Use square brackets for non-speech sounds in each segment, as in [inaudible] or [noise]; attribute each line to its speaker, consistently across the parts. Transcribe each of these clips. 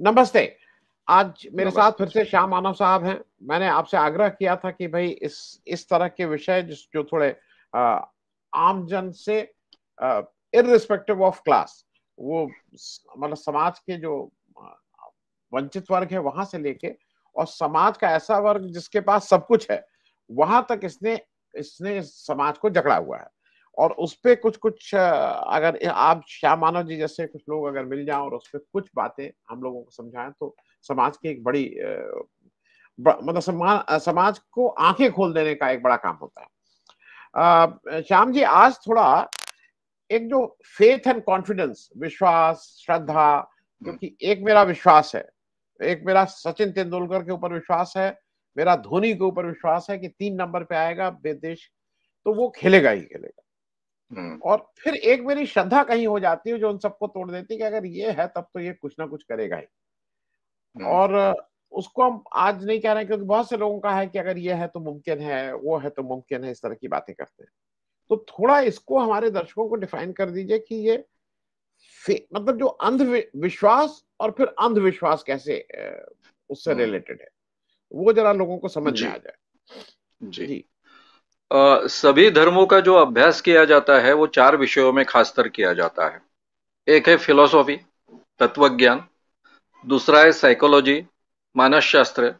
Speaker 1: नमस्ते आज मेरे साथ फिर से श्याम मानव साहब हैं मैंने आपसे आग्रह किया था कि भाई इस इस तरह के विषय जो थोड़े आम जन से इरिस्पेक्टिव ऑफ क्लास वो मतलब समाज के जो वंचित वर्ग है वहां से लेके और समाज का ऐसा वर्ग जिसके पास सब कुछ है वहां तक इसने इसने समाज को जकड़ा हुआ है और उसपे कुछ कुछ अगर आप श्याम मानव जी जैसे कुछ लोग अगर मिल जाए और उस पर कुछ बातें हम लोगों को समझाएं तो समाज की एक बड़ी ब, मतलब समाज समाज को आंखें खोल देने का एक बड़ा काम होता है आ, श्याम जी आज थोड़ा एक जो फेथ एंड कॉन्फिडेंस विश्वास श्रद्धा क्योंकि एक मेरा विश्वास है एक मेरा सचिन तेंदुलकर के ऊपर विश्वास है मेरा धोनी के ऊपर विश्वास है कि तीन नंबर पे आएगा देश तो वो खेलेगा ही खेलेगा हम्म। और फिर एक मेरी श्रद्धा कहीं हो जाती है जो उन सबको तोड़ देती है कि अगर ये है तब तो ये कुछ ना कुछ करेगा ही हम्म। और उसको हम आज नहीं कह रहे क्योंकि बहुत से लोगों का है कि अगर ये है तो मुमकिन है वो है तो मुमकिन है इस तरह की बातें करते हैं तो थोड़ा इसको हमारे दर्शकों को डिफाइन कर दीजिए कि ये मतलब जो अंधविश्वास और फिर अंधविश्वास कैसे उससे रिलेटेड हम्म। है वो जरा लोगों को समझ में आ जाए जी, जी।
Speaker 2: सभी धर्मों का जो अभ्यास किया जाता है वो चार विषयों में खासतर किया जाता है एक है फिलोसॉफी तत्वज्ञान दूसरा है साइकोलॉजी मानस शास्त्र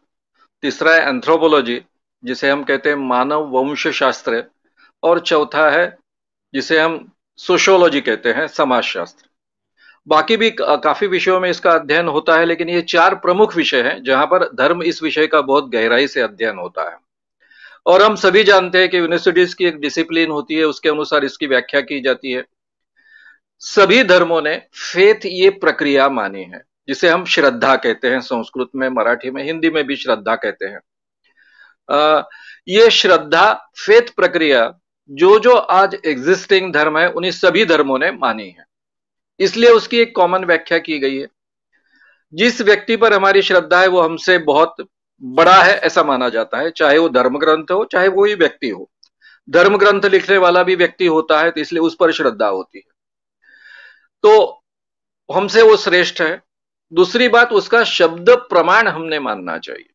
Speaker 2: तीसरा है एंथ्रोपोलॉजी जिसे हम कहते हैं मानव वंश शास्त्र और चौथा है जिसे हम सोशोलॉजी कहते हैं समाज शास्त्र बाकी भी काफी विषयों में इसका अध्ययन होता है लेकिन ये चार प्रमुख विषय हैं जहां पर धर्म इस विषय का बहुत गहराई से अध्ययन होता है और हम सभी जानते हैं कि यूनिवर्सिटीज की एक डिसिप्लिन होती है उसके अनुसार इसकी व्याख्या की जाती है सभी धर्मों ने फेथ ये प्रक्रिया मानी है जिसे हम श्रद्धा कहते हैं संस्कृत में मराठी में हिंदी में भी श्रद्धा कहते हैं आ, ये श्रद्धा फेथ प्रक्रिया जो जो आज एग्जिस्टिंग धर्म है उन्हीं सभी धर्मों ने मानी है इसलिए उसकी एक कॉमन व्याख्या की गई है जिस व्यक्ति पर हमारी श्रद्धा है वो हमसे बहुत बड़ा है ऐसा माना जाता है चाहे वो धर्म ग्रंथ हो चाहे वो ही व्यक्ति हो धर्म ग्रंथ लिखने वाला भी व्यक्ति होता है तो इसलिए उस पर श्रद्धा होती है तो हमसे वो श्रेष्ठ है दूसरी बात उसका शब्द प्रमाण हमने मानना चाहिए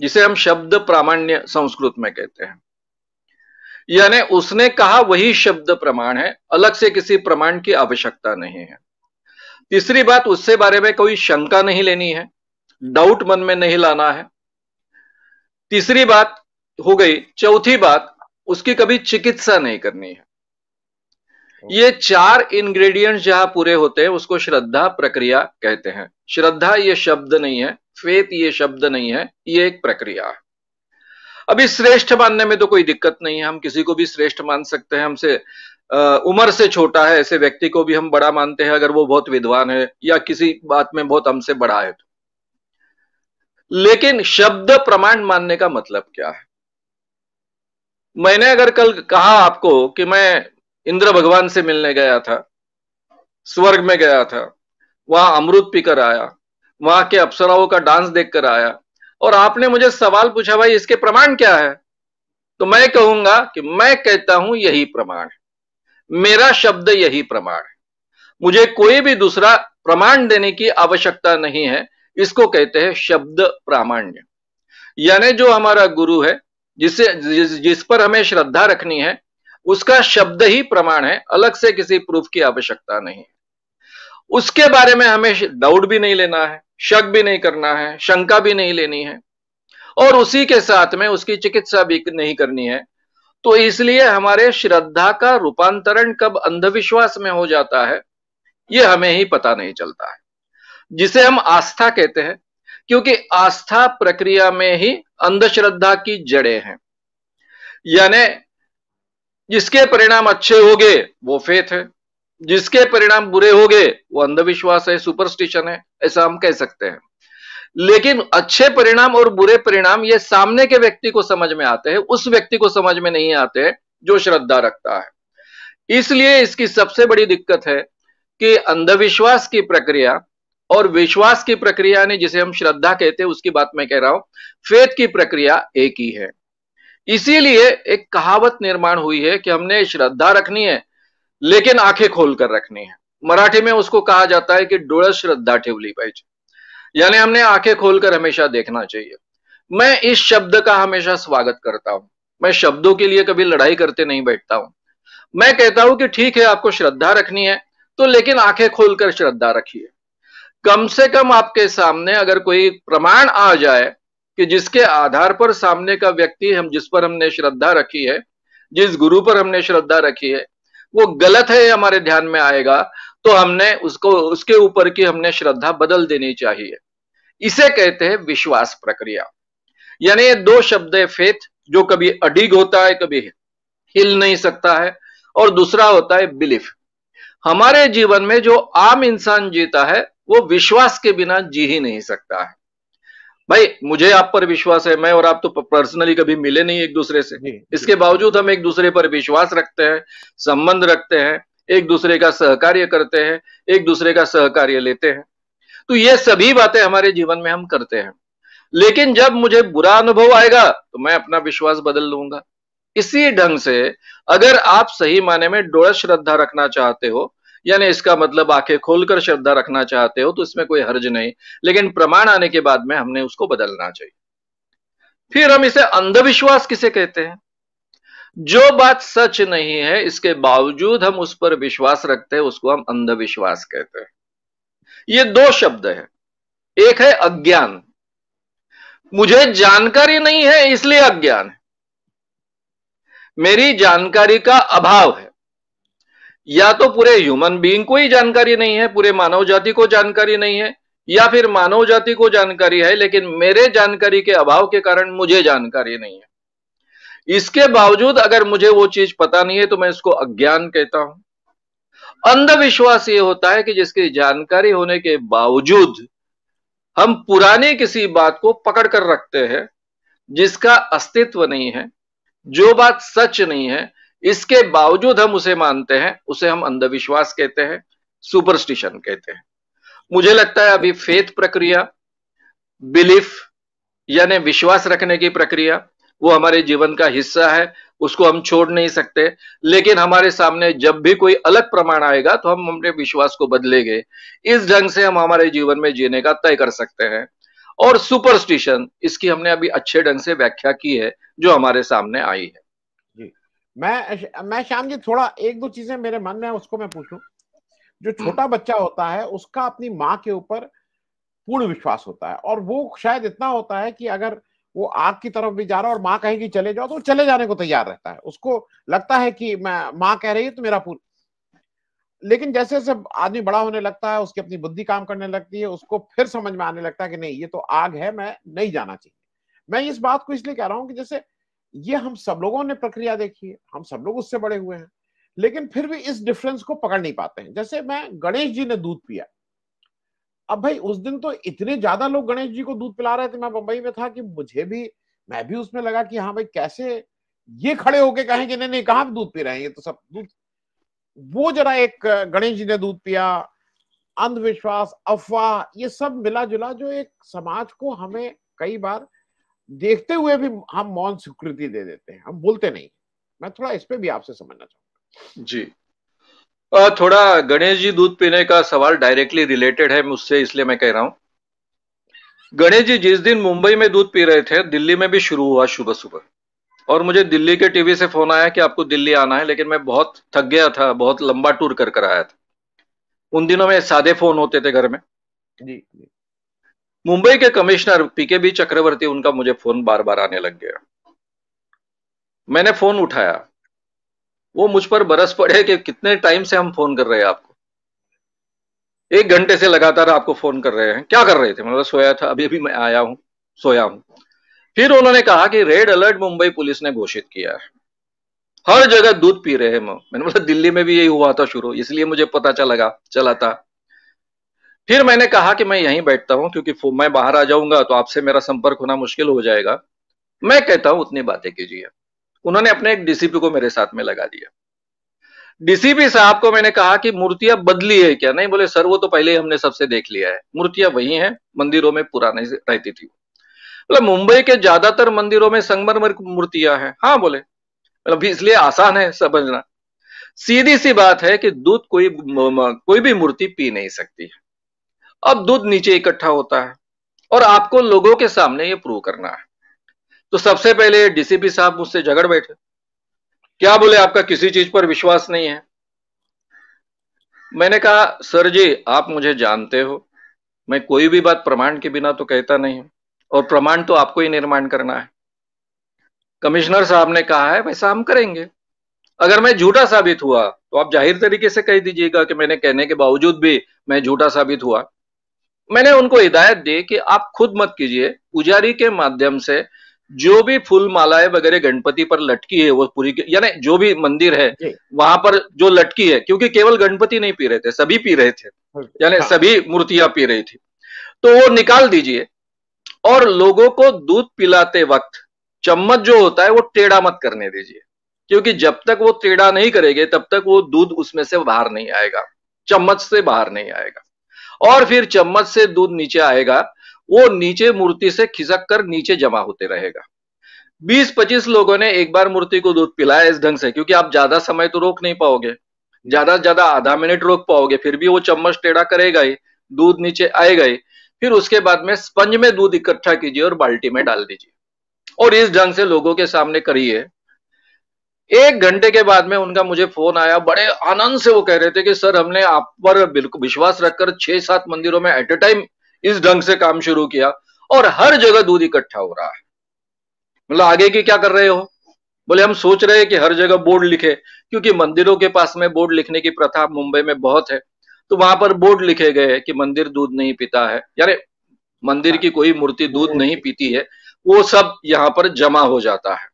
Speaker 2: जिसे हम शब्द प्रामाण्य संस्कृत में कहते हैं यानी उसने कहा वही शब्द प्रमाण है अलग से किसी प्रमाण की आवश्यकता नहीं है तीसरी बात उससे बारे में कोई शंका नहीं लेनी है डाउट मन में नहीं लाना है तीसरी बात हो गई चौथी बात उसकी कभी चिकित्सा नहीं करनी है ये चार इंग्रेडिएंट्स जहां पूरे होते हैं उसको श्रद्धा प्रक्रिया कहते हैं श्रद्धा ये शब्द नहीं है फेत ये शब्द नहीं है ये एक प्रक्रिया है अभी श्रेष्ठ मानने में तो कोई दिक्कत नहीं है हम किसी को भी श्रेष्ठ मान सकते हैं हमसे उम्र से छोटा है ऐसे व्यक्ति को भी हम बड़ा मानते हैं अगर वो बहुत विद्वान है या किसी बात में बहुत हमसे बड़ा है तो लेकिन शब्द प्रमाण मानने का मतलब क्या है मैंने अगर कल कहा आपको कि मैं इंद्र भगवान से मिलने गया था स्वर्ग में गया था वहां अमृत पीकर आया वहां के अप्सराओं का डांस देखकर आया और आपने मुझे सवाल पूछा भाई इसके प्रमाण क्या है तो मैं कहूंगा कि मैं कहता हूं यही प्रमाण मेरा शब्द यही प्रमाण मुझे कोई भी दूसरा प्रमाण देने की आवश्यकता नहीं है इसको कहते हैं शब्द प्रामाण्य यानी जो हमारा गुरु है जिसे जिस, जिस पर हमें श्रद्धा रखनी है उसका शब्द ही प्रमाण है अलग से किसी प्रूफ की आवश्यकता नहीं उसके बारे में हमें डाउट भी नहीं लेना है शक भी नहीं करना है शंका भी नहीं लेनी है और उसी के साथ में उसकी चिकित्सा भी नहीं करनी है तो इसलिए हमारे श्रद्धा का रूपांतरण कब अंधविश्वास में हो जाता है ये हमें ही पता नहीं चलता है जिसे हम आस्था कहते हैं क्योंकि आस्था प्रक्रिया में ही अंधश्रद्धा की जड़ें हैं यानी जिसके परिणाम अच्छे हो गए वो फेथ है जिसके परिणाम बुरे हो गए वो अंधविश्वास है सुपरस्टिशन है ऐसा हम कह सकते हैं लेकिन अच्छे परिणाम और बुरे परिणाम ये सामने के व्यक्ति को समझ में आते हैं उस व्यक्ति को समझ में नहीं आते जो श्रद्धा रखता है इसलिए इसकी सबसे बड़ी दिक्कत है कि अंधविश्वास की प्रक्रिया और विश्वास की प्रक्रिया ने जिसे हम श्रद्धा कहते हैं उसकी बात मैं कह रहा हूं फेथ की प्रक्रिया एक ही है इसीलिए एक कहावत निर्माण हुई है कि हमने श्रद्धा रखनी है लेकिन आंखें खोल कर रखनी है मराठी में उसको कहा जाता है कि डोल श्रद्धा ठेवली पाइज यानी हमने आंखें खोलकर हमेशा देखना चाहिए मैं इस शब्द का हमेशा स्वागत करता हूं मैं शब्दों के लिए कभी लड़ाई करते नहीं बैठता हूं मैं कहता हूं कि ठीक है आपको श्रद्धा रखनी है तो लेकिन आंखें खोलकर श्रद्धा रखिए कम से कम आपके सामने अगर कोई प्रमाण आ जाए कि जिसके आधार पर सामने का व्यक्ति हम जिस पर हमने श्रद्धा रखी है जिस गुरु पर हमने श्रद्धा रखी है वो गलत है हमारे ध्यान में आएगा तो हमने उसको उसके ऊपर की हमने श्रद्धा बदल देनी चाहिए इसे कहते हैं विश्वास प्रक्रिया यानी ये दो शब्द है फेथ जो कभी अडिग होता है कभी हिल नहीं सकता है और दूसरा होता है बिलीफ हमारे जीवन में जो आम इंसान जीता है वो विश्वास के बिना जी ही नहीं सकता है भाई मुझे आप पर विश्वास है मैं और आप तो पर्सनली कभी मिले नहीं एक दूसरे से इसके बावजूद हम एक दूसरे पर विश्वास रखते हैं संबंध रखते हैं एक दूसरे का सहकार्य करते हैं एक दूसरे का सहकार्य लेते हैं तो ये सभी बातें हमारे जीवन में हम करते हैं लेकिन जब मुझे बुरा अनुभव आएगा तो मैं अपना विश्वास बदल लूंगा इसी ढंग से अगर आप सही माने में डोड़ श्रद्धा रखना चाहते हो यानी इसका मतलब आंखें खोलकर श्रद्धा रखना चाहते हो तो इसमें कोई हर्ज नहीं लेकिन प्रमाण आने के बाद में हमने उसको बदलना चाहिए फिर हम इसे अंधविश्वास किसे कहते हैं जो बात सच नहीं है इसके बावजूद हम उस पर विश्वास रखते हैं उसको हम अंधविश्वास कहते हैं ये दो शब्द है एक है अज्ञान मुझे जानकारी नहीं है इसलिए अज्ञान है मेरी जानकारी का अभाव है या तो पूरे ह्यूमन बीइंग को ही जानकारी नहीं है पूरे मानव जाति को जानकारी नहीं है या फिर मानव जाति को जानकारी है लेकिन मेरे जानकारी के अभाव के कारण मुझे जानकारी नहीं है इसके बावजूद अगर मुझे वो चीज पता नहीं है तो मैं इसको अज्ञान कहता हूं अंधविश्वास ये होता है कि जिसकी जानकारी होने के बावजूद हम पुराने किसी बात को पकड़ कर रखते हैं जिसका अस्तित्व नहीं है जो बात सच नहीं है इसके बावजूद हम उसे मानते हैं उसे हम अंधविश्वास कहते हैं सुपरस्टिशन कहते हैं मुझे लगता है अभी फेथ प्रक्रिया बिलीफ यानी विश्वास रखने की प्रक्रिया वो हमारे जीवन का हिस्सा है उसको हम छोड़ नहीं सकते लेकिन हमारे सामने जब भी कोई अलग प्रमाण आएगा तो हम अपने विश्वास को बदलेंगे इस ढंग से हम हमारे जीवन में जीने का तय कर सकते हैं और सुपरस्टिशन इसकी हमने अभी अच्छे ढंग से व्याख्या की है जो हमारे सामने आई है
Speaker 1: मैं मैं श्याम जी थोड़ा एक दो चीजें मेरे मन में उसको मैं पूछूं जो छोटा हम्म। बच्चा होता है उसका अपनी माँ के ऊपर पूर्ण विश्वास होता है और वो शायद इतना होता है कि अगर वो आग की तरफ भी जा रहा और माँ कहेगी चले जाओ तो वो चले जाने को तैयार रहता है उसको लगता है कि मैं माँ कह रही है तो मेरा पूर्ण लेकिन जैसे जैसे आदमी बड़ा होने लगता है उसकी अपनी बुद्धि काम करने लगती है उसको फिर समझ में आने लगता है कि नहीं ये तो आग है मैं नहीं जाना चाहिए मैं इस बात को इसलिए कह रहा हूँ कि जैसे ये हम सब लोगों ने प्रक्रिया देखी है हम सब लोग उससे बड़े हुए हैं लेकिन फिर भी इस डिफरेंस को पकड़ नहीं पाते हैं जैसे मैं गणेश जी ने दूध पिया अब भाई उस दिन तो इतने ज्यादा लोग गणेश जी को दूध पिला रहे थे मैं बंबई में था कि मुझे भी मैं भी उसमें लगा कि हाँ भाई कैसे ये खड़े होके कहें कि नहीं नहीं कहा दूध पी रहे हैं ये तो सब दूध वो जरा एक गणेश जी ने दूध पिया अंधविश्वास अफवाह ये सब मिला जुला जो एक समाज को हमें कई बार देखते हुए भी हम मौन स्वीकृति दे देते हैं हम बोलते नहीं मैं थोड़ा इस पे भी आपसे समझना चाहूंगा
Speaker 2: जी थोड़ा गणेश जी दूध पीने का सवाल डायरेक्टली रिलेटेड है मुझसे इसलिए मैं कह रहा हूं गणेश जी जिस दिन मुंबई में दूध पी रहे थे दिल्ली में भी शुरू हुआ सुबह सुबह और मुझे दिल्ली के टीवी से फोन आया कि आपको दिल्ली आना है लेकिन मैं बहुत थक गया था बहुत लंबा टूर कर कर आया था उन दिनों में सादे फोन होते थे घर में जी, जी मुंबई के कमिश्नर पीके बी चक्रवर्ती उनका मुझे फोन बार बार आने लग गया मैंने फोन उठाया वो मुझ पर बरस पड़े कि कितने टाइम से हम फोन कर रहे हैं आपको एक घंटे से लगातार आपको फोन कर रहे हैं क्या कर रहे थे मतलब सोया था अभी अभी मैं आया हूं सोया हूं फिर उन्होंने कहा कि रेड अलर्ट मुंबई पुलिस ने घोषित किया है हर जगह दूध पी रहे हैं मैंने बोला दिल्ली में भी यही हुआ था शुरू इसलिए मुझे पता चला चला था फिर मैंने कहा कि मैं यहीं बैठता हूं क्योंकि मैं बाहर आ जाऊंगा तो आपसे मेरा संपर्क होना मुश्किल हो जाएगा मैं कहता हूं उतनी बातें कीजिए उन्होंने अपने एक डीसीपी को मेरे साथ में लगा दिया डीसीपी साहब को मैंने कहा कि मूर्तियां बदली है क्या नहीं बोले सर वो तो पहले ही हमने सबसे देख लिया है मूर्तियां वही हैं मंदिरों में पुरानी रहती थी बोले मुंबई के ज्यादातर मंदिरों में संगमरमर मूर्तियां हैं हाँ बोले मतलब इसलिए आसान है समझना सीधी सी बात है कि दूध कोई कोई भी मूर्ति पी नहीं सकती है अब दूध नीचे इकट्ठा होता है और आपको लोगों के सामने ये प्रूव करना है तो सबसे पहले डीसीपी साहब मुझसे झगड़ बैठे क्या बोले आपका किसी चीज पर विश्वास नहीं है मैंने कहा सर जी आप मुझे जानते हो मैं कोई भी बात प्रमाण के बिना तो कहता नहीं हूं और प्रमाण तो आपको ही निर्माण करना है कमिश्नर साहब ने कहा है वैसा हम करेंगे अगर मैं झूठा साबित हुआ तो आप जाहिर तरीके से कह दीजिएगा कि मैंने कहने के बावजूद भी मैं झूठा साबित हुआ मैंने उनको हिदायत दी कि आप खुद मत कीजिए पुजारी के माध्यम से जो भी फूल मालाएं वगैरह गणपति पर लटकी है वो पूरी यानी जो भी मंदिर है वहां पर जो लटकी है क्योंकि केवल गणपति नहीं पी रहे थे सभी पी रहे थे यानी हाँ। सभी मूर्तियां पी रही थी तो वो निकाल दीजिए और लोगों को दूध पिलाते वक्त चम्मच जो होता है वो टेढ़ा मत करने दीजिए क्योंकि जब तक वो टेढ़ा नहीं करेंगे तब तक वो दूध उसमें से बाहर नहीं आएगा चम्मच से बाहर नहीं आएगा और फिर चम्मच से दूध नीचे आएगा वो नीचे मूर्ति से खिसक कर नीचे जमा होते रहेगा 20-25 लोगों ने एक बार मूर्ति को दूध पिलाया इस ढंग से क्योंकि आप ज्यादा समय तो रोक नहीं पाओगे ज्यादा से ज्यादा आधा मिनट रोक पाओगे फिर भी वो चम्मच टेढ़ा करेगा ही दूध नीचे आएगा ही फिर उसके बाद में स्पंज में दूध इकट्ठा कीजिए और बाल्टी में डाल दीजिए और इस ढंग से लोगों के सामने करिए एक घंटे के बाद में उनका मुझे फोन आया बड़े आनंद से वो कह रहे थे कि सर हमने आप पर बिल्कुल विश्वास रखकर छह सात मंदिरों में एट ए टाइम इस ढंग से काम शुरू किया और हर जगह दूध इकट्ठा हो रहा है मतलब आगे की क्या कर रहे हो बोले हम सोच रहे हैं कि हर जगह बोर्ड लिखे क्योंकि मंदिरों के पास में बोर्ड लिखने की प्रथा मुंबई में बहुत है तो वहां पर बोर्ड लिखे गए कि मंदिर दूध नहीं पीता है यार मंदिर की कोई मूर्ति दूध नहीं पीती है वो सब यहाँ पर जमा हो जाता है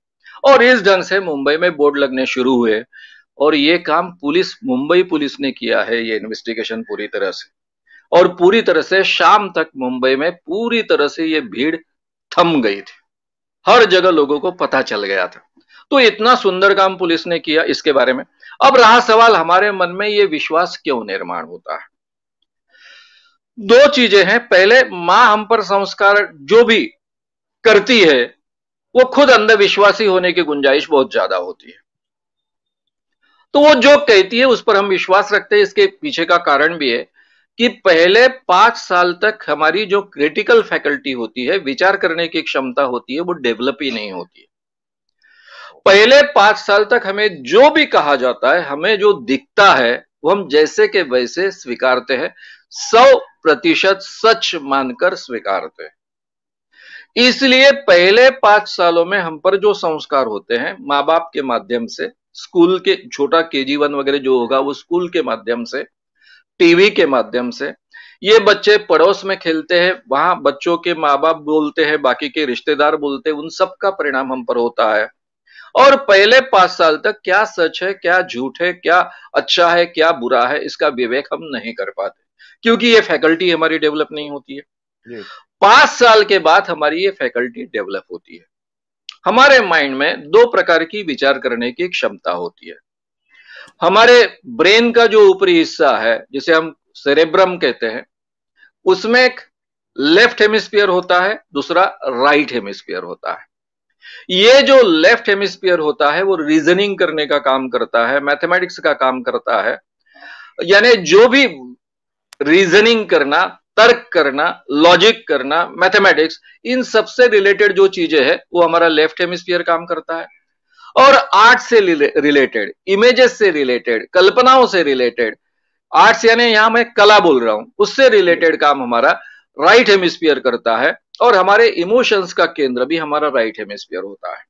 Speaker 2: और इस ढंग से मुंबई में बोर्ड लगने शुरू हुए और ये काम पुलिस मुंबई पुलिस ने किया है ये इन्वेस्टिगेशन पूरी तरह से और पूरी तरह से शाम तक मुंबई में पूरी तरह से ये भीड़ थम गई थी हर जगह लोगों को पता चल गया था तो इतना सुंदर काम पुलिस ने किया इसके बारे में अब रहा सवाल हमारे मन में ये विश्वास क्यों निर्माण होता है दो चीजें हैं पहले मां हम पर संस्कार जो भी करती है वो खुद अंधविश्वासी होने की गुंजाइश बहुत ज्यादा होती है तो वो जो कहती है उस पर हम विश्वास रखते हैं इसके पीछे का कारण भी है कि पहले पांच साल तक हमारी जो क्रिटिकल फैकल्टी होती है विचार करने की क्षमता होती है वो डेवलप ही नहीं होती है पहले पांच साल तक हमें जो भी कहा जाता है हमें जो दिखता है वो हम जैसे के वैसे स्वीकारते हैं सौ प्रतिशत सच मानकर स्वीकारते हैं इसलिए पहले पांच सालों में हम पर जो संस्कार होते हैं माँ बाप के माध्यम से स्कूल के छोटा के जी वन वगैरह जो होगा वो स्कूल के माध्यम से टीवी के माध्यम से ये बच्चे पड़ोस में खेलते हैं वहां बच्चों के माँ बाप बोलते हैं बाकी के रिश्तेदार बोलते हैं उन सब का परिणाम हम पर होता है और पहले पांच साल तक क्या सच है क्या झूठ है क्या अच्छा है क्या बुरा है इसका विवेक हम नहीं कर पाते क्योंकि ये फैकल्टी हमारी डेवलप नहीं होती है पांच साल के बाद हमारी ये फैकल्टी डेवलप होती है हमारे माइंड में दो प्रकार की विचार करने की क्षमता होती है हमारे ब्रेन का जो ऊपरी हिस्सा है जिसे हम सेरेब्रम कहते हैं उसमें एक लेफ्ट हेमिस्फीयर होता है दूसरा राइट हेमिस्फीयर होता है ये जो लेफ्ट हेमिस्फीयर होता है वो रीजनिंग करने का काम करता है मैथमेटिक्स का काम करता है यानी जो भी रीजनिंग करना तर्क करना लॉजिक करना मैथमेटिक्स इन सबसे रिलेटेड जो चीजें है वो हमारा लेफ्ट हेमिस्फीयर काम करता है और आर्ट से रिलेटेड इमेजेस से रिलेटेड कल्पनाओं से रिलेटेड आर्ट्स यानी यहां मैं कला बोल रहा हूं उससे रिलेटेड काम हमारा राइट हेमिस्फीयर करता है और हमारे इमोशंस का केंद्र भी हमारा राइट हेमिस्फीयर होता है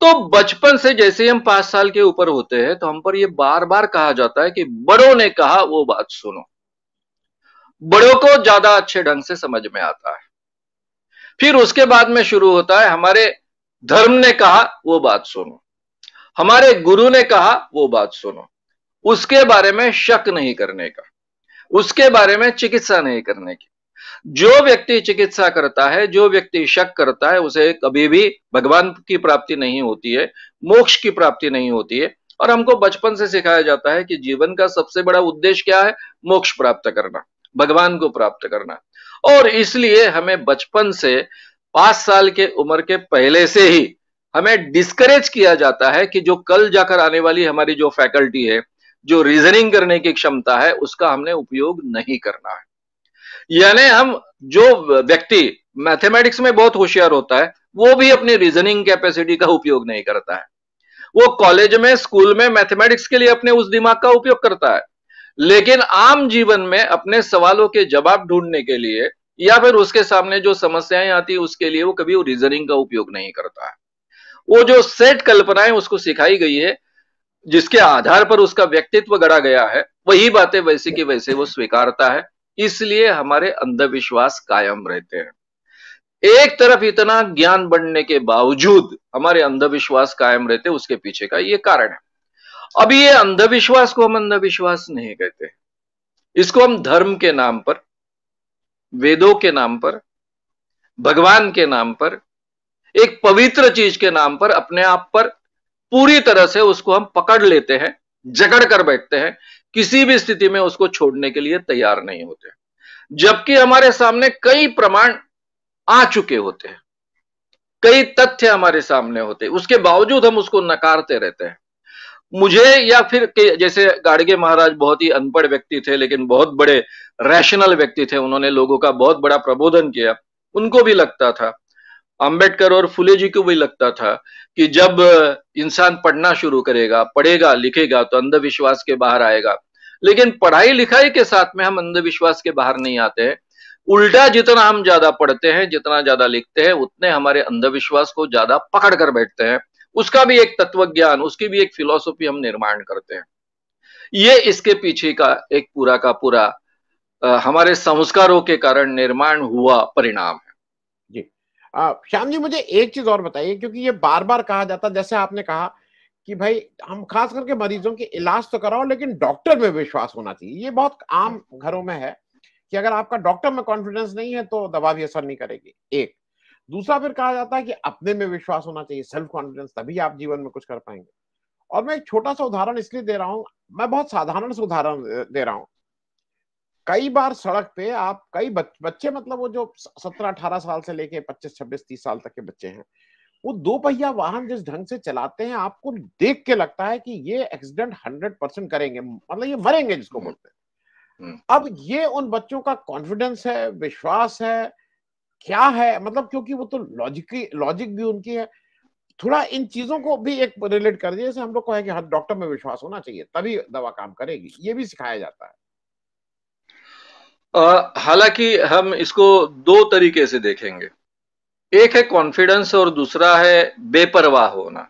Speaker 2: तो बचपन से जैसे हम पांच साल के ऊपर होते हैं तो हम पर यह बार बार कहा जाता है कि बड़ों ने कहा वो बात सुनो बड़ों को ज्यादा अच्छे ढंग से समझ में आता है फिर उसके बाद में शुरू होता है हमारे धर्म ने कहा वो बात सुनो हमारे गुरु ने कहा वो बात सुनो उसके बारे में शक नहीं करने का उसके बारे में चिकित्सा नहीं करने की जो व्यक्ति चिकित्सा करता है जो व्यक्ति शक करता है उसे कभी भी भगवान की प्राप्ति नहीं होती है मोक्ष की प्राप्ति नहीं होती है और हमको बचपन से सिखाया जाता है कि जीवन का सबसे बड़ा उद्देश्य क्या है मोक्ष प्राप्त करना भगवान को प्राप्त करना और इसलिए हमें बचपन से पांच साल के उम्र के पहले से ही हमें डिस्करेज किया जाता है कि जो कल जाकर आने वाली हमारी जो फैकल्टी है जो रीजनिंग करने की क्षमता है उसका हमने उपयोग नहीं करना है यानी हम जो व्यक्ति मैथमेटिक्स में बहुत होशियार होता है वो भी अपनी रीजनिंग कैपेसिटी का उपयोग नहीं करता है वो कॉलेज में स्कूल में मैथमेटिक्स के लिए अपने उस दिमाग का उपयोग करता है लेकिन आम जीवन में अपने सवालों के जवाब ढूंढने के लिए या फिर उसके सामने जो समस्याएं आती है उसके लिए वो कभी वो रीजनिंग का उपयोग नहीं करता है वो जो सेट कल्पनाएं उसको सिखाई गई है जिसके आधार पर उसका व्यक्तित्व गढ़ा गया है वही बातें वैसे की वैसे वो स्वीकारता है इसलिए हमारे अंधविश्वास कायम रहते हैं एक तरफ इतना ज्ञान बढ़ने के बावजूद हमारे अंधविश्वास कायम रहते उसके पीछे का ये कारण है अब ये अंधविश्वास को हम अंधविश्वास नहीं कहते इसको हम धर्म के नाम पर वेदों के नाम पर भगवान के नाम पर एक पवित्र चीज के नाम पर अपने आप पर पूरी तरह से उसको हम पकड़ लेते हैं जकड़ कर बैठते हैं किसी भी स्थिति में उसको छोड़ने के लिए तैयार नहीं होते जबकि हमारे सामने कई प्रमाण आ चुके होते हैं कई तथ्य हमारे सामने होते हैं उसके बावजूद हम उसको नकारते रहते हैं मुझे या फिर के जैसे गाड़गे महाराज बहुत ही अनपढ़ व्यक्ति थे लेकिन बहुत बड़े रैशनल व्यक्ति थे उन्होंने लोगों का बहुत बड़ा प्रबोधन किया उनको भी लगता था अंबेडकर और फुले जी को भी लगता था कि जब इंसान पढ़ना शुरू करेगा पढ़ेगा लिखेगा तो अंधविश्वास के बाहर आएगा लेकिन पढ़ाई लिखाई के साथ में हम अंधविश्वास के बाहर नहीं आते हैं उल्टा जितना हम ज्यादा पढ़ते हैं जितना ज्यादा लिखते हैं उतने हमारे अंधविश्वास को ज्यादा पकड़ कर बैठते हैं उसका भी एक तत्व ज्ञान उसकी भी एक फिलोसॉफी हम निर्माण करते हैं ये इसके पीछे का एक पूरा का पूरा आ, हमारे संस्कारों के कारण निर्माण हुआ परिणाम है जी
Speaker 1: श्याम जी मुझे एक चीज और बताइए क्योंकि ये बार बार कहा जाता जैसे आपने कहा कि भाई हम खास करके मरीजों के इलाज तो कराओ लेकिन डॉक्टर में विश्वास होना चाहिए ये बहुत आम घरों में है कि अगर आपका डॉक्टर में कॉन्फिडेंस नहीं है तो दवा भी असर नहीं करेगी एक दूसरा फिर कहा जाता है कि अपने में विश्वास होना चाहिए सेल्फ कॉन्फिडेंस तभी आप जीवन में कुछ कर पाएंगे और मैं एक छोटा सा उदाहरण इसलिए दे रहा हूँ मैं बहुत साधारण से उदाहरण दे रहा हूं कई बार सड़क पे आप कई बच्चे मतलब वो जो सत्रह अठारह साल से लेके पच्चीस छब्बीस तीस साल तक के बच्चे हैं वो दो पहिया वाहन जिस ढंग से चलाते हैं आपको देख के लगता है कि ये एक्सीडेंट हंड्रेड परसेंट करेंगे मतलब ये मरेंगे जिसको बोलते हैं हम्म। अब ये उन बच्चों का कॉन्फिडेंस है विश्वास है क्या है मतलब क्योंकि वो तो लॉजिकी लॉजिक भी उनकी है थोड़ा इन चीजों को भी एक रिलेट कर दिया जैसे हम लोग को है कि हाँ डॉक्टर में विश्वास होना चाहिए तभी दवा काम करेगी ये भी सिखाया जाता है
Speaker 2: हालांकि हम इसको दो तरीके से देखेंगे एक है कॉन्फिडेंस और दूसरा है बेपरवाह होना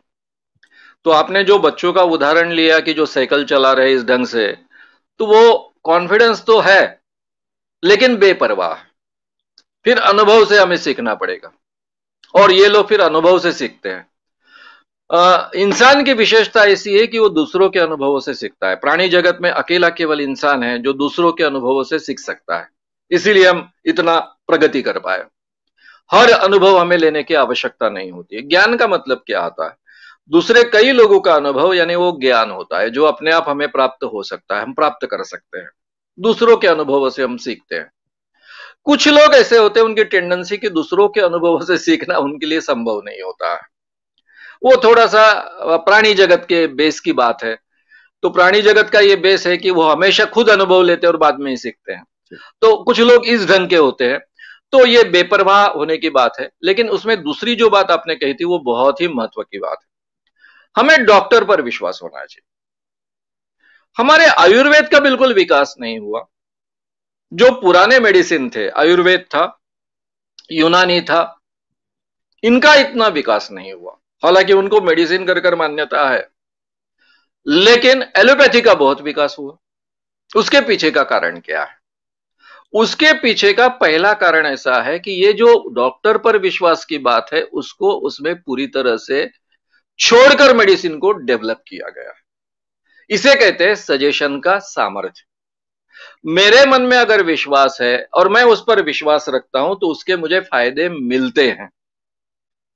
Speaker 2: तो आपने जो बच्चों का उदाहरण लिया कि जो साइकिल चला रहे इस ढंग से तो वो कॉन्फिडेंस तो है लेकिन बेपरवाह फिर अनुभव से हमें सीखना पड़ेगा और ये लोग फिर अनुभव से सीखते हैं इंसान की विशेषता ऐसी है कि वो दूसरों के अनुभवों से सीखता है प्राणी जगत में अकेला केवल इंसान है जो दूसरों के अनुभवों से सीख सकता है इसीलिए हम इतना प्रगति कर पाए हर अनुभव हमें लेने की आवश्यकता नहीं होती है ज्ञान का मतलब क्या आता है दूसरे कई लोगों का अनुभव यानी वो ज्ञान होता है जो अपने आप हमें प्राप्त हो सकता है हम प्राप्त कर सकते हैं दूसरों के अनुभवों से हम सीखते हैं कुछ लोग ऐसे होते हैं उनकी टेंडेंसी कि दूसरों के अनुभवों से सीखना उनके लिए संभव नहीं होता है वो थोड़ा सा प्राणी जगत के बेस की बात है तो प्राणी जगत का ये बेस है कि वो हमेशा खुद अनुभव लेते हैं और बाद में ही सीखते हैं तो कुछ लोग इस ढंग के होते हैं तो ये बेपरवाह होने की बात है लेकिन उसमें दूसरी जो बात आपने कही थी वो बहुत ही महत्व की बात है हमें डॉक्टर पर विश्वास होना चाहिए हमारे आयुर्वेद का बिल्कुल विकास नहीं हुआ जो पुराने मेडिसिन थे आयुर्वेद था यूनानी था इनका इतना विकास नहीं हुआ हालांकि उनको मेडिसिन कर कर मान्यता है लेकिन एलोपैथी का बहुत विकास हुआ उसके पीछे का कारण क्या है उसके पीछे का पहला कारण ऐसा है कि ये जो डॉक्टर पर विश्वास की बात है उसको उसमें पूरी तरह से छोड़कर मेडिसिन को डेवलप किया गया इसे कहते हैं सजेशन का सामर्थ्य मेरे मन में अगर विश्वास है और मैं उस पर विश्वास रखता हूं तो उसके मुझे फायदे मिलते हैं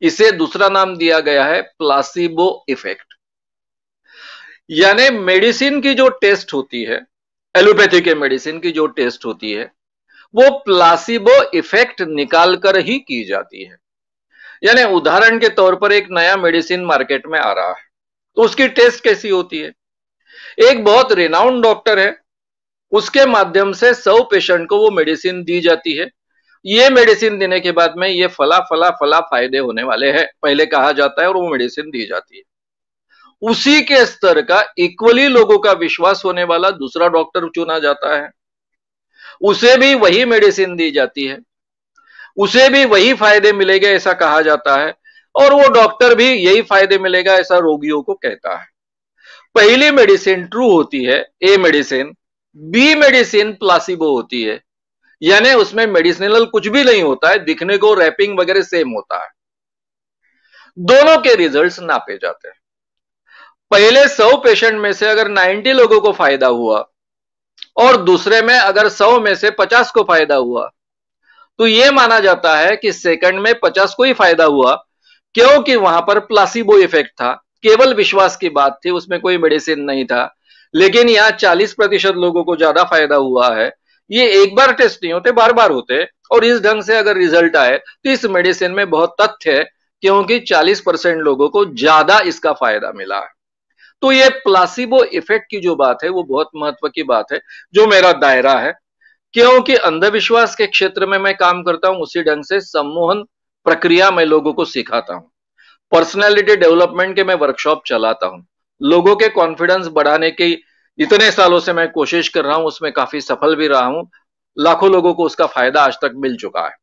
Speaker 2: इसे दूसरा नाम दिया गया है प्लासिबो इफेक्ट यानी मेडिसिन की जो टेस्ट होती है एलोपैथी के मेडिसिन की जो टेस्ट होती है वो प्लासिबो इफेक्ट निकालकर ही की जाती है यानी उदाहरण के तौर पर एक नया मेडिसिन मार्केट में आ रहा है तो उसकी टेस्ट कैसी होती है एक बहुत रिनाउंड डॉक्टर है उसके माध्यम से सौ पेशेंट को वो मेडिसिन दी जाती है ये मेडिसिन देने के बाद में ये फला फला फला फायदे होने वाले हैं पहले कहा जाता है और वो मेडिसिन दी जाती है उसी के स्तर का इक्वली लोगों का विश्वास होने वाला दूसरा डॉक्टर चुना जाता है उसे भी वही मेडिसिन दी जाती है उसे भी वही फायदे मिलेगा ऐसा कहा जाता है और वो डॉक्टर भी यही फायदे मिलेगा ऐसा रोगियों को कहता है पहली मेडिसिन ट्रू होती है A medicine B medicine placebo होती है यानी उसमें मेडिसिनल कुछ भी नहीं होता है दिखने को रैपिंग वगैरह सेम होता है दोनों के रिजल्ट्स नापे जाते हैं पहले सौ पेशेंट में से अगर 90 लोगों को फायदा हुआ और दूसरे में अगर सौ में से 50 को फायदा हुआ तो यह माना जाता है कि सेकंड में 50 को ही फायदा हुआ क्योंकि वहां पर प्लासिबो इफेक्ट था केवल विश्वास की बात थी उसमें कोई मेडिसिन नहीं था लेकिन यहाँ चालीस प्रतिशत लोगों को ज्यादा फायदा हुआ है ये एक बार टेस्ट नहीं होते बार बार होते और इस ढंग से अगर रिजल्ट आए तो इस मेडिसिन में बहुत तथ्य है क्योंकि 40 परसेंट लोगों को ज्यादा इसका फायदा मिला है तो ये प्लासिबो इफेक्ट की जो बात है वो बहुत महत्व की बात है जो मेरा दायरा है क्योंकि अंधविश्वास के क्षेत्र में मैं काम करता हूं उसी ढंग से सम्मोहन प्रक्रिया में लोगों को सिखाता हूं पर्सनैलिटी डेवलपमेंट के मैं वर्कशॉप चलाता हूं लोगों के कॉन्फिडेंस बढ़ाने की इतने सालों से मैं कोशिश कर रहा हूं उसमें काफी सफल भी रहा हूं लाखों लोगों को उसका फायदा आज तक मिल चुका है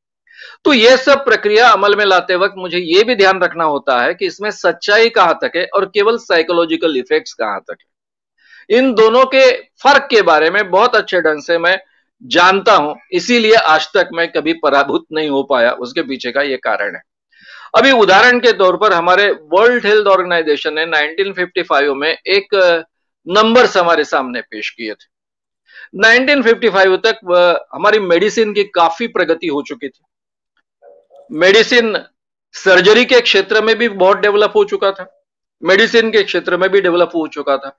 Speaker 2: तो यह सब प्रक्रिया अमल में लाते वक्त मुझे ये भी ध्यान रखना होता है कि इसमें सच्चाई कहां तक है और केवल साइकोलॉजिकल इफेक्ट्स कहां तक है इन दोनों के फर्क के बारे में बहुत अच्छे ढंग से मैं जानता हूं इसीलिए आज तक मैं कभी पराभूत नहीं हो पाया उसके पीछे का ये कारण है अभी उदाहरण के तौर पर हमारे वर्ल्ड हेल्थ ऑर्गेनाइजेशन ने 1955 में एक नंबर हमारे सामने पेश किए थे 1955 तक हमारी मेडिसिन की काफी प्रगति हो चुकी थी मेडिसिन सर्जरी के क्षेत्र में भी बहुत डेवलप हो चुका था मेडिसिन के क्षेत्र में भी डेवलप हो चुका था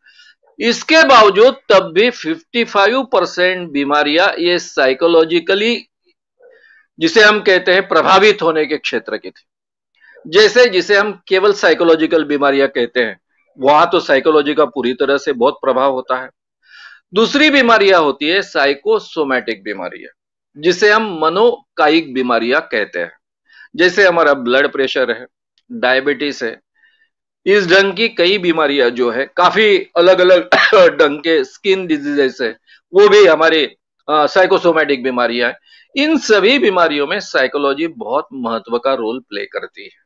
Speaker 2: इसके बावजूद तब भी 55 परसेंट बीमारियां ये साइकोलॉजिकली जिसे हम कहते हैं प्रभावित होने के क्षेत्र की थी जैसे जिसे हम केवल साइकोलॉजिकल बीमारियां कहते हैं वहां तो साइकोलॉजी का पूरी तरह से बहुत प्रभाव होता है दूसरी बीमारियां होती है साइकोसोमेटिक बीमारियां जिसे हम मनोकायिक बीमारियां कहते हैं जैसे हमारा ब्लड प्रेशर है डायबिटीज है इस ढंग की कई बीमारियां जो है काफी अलग अलग [coughs] ढंग के स्किन डिजीजेस है वो भी हमारे साइकोसोमेटिक बीमारियां हैं इन सभी बीमारियों में साइकोलॉजी बहुत महत्व का रोल प्ले करती है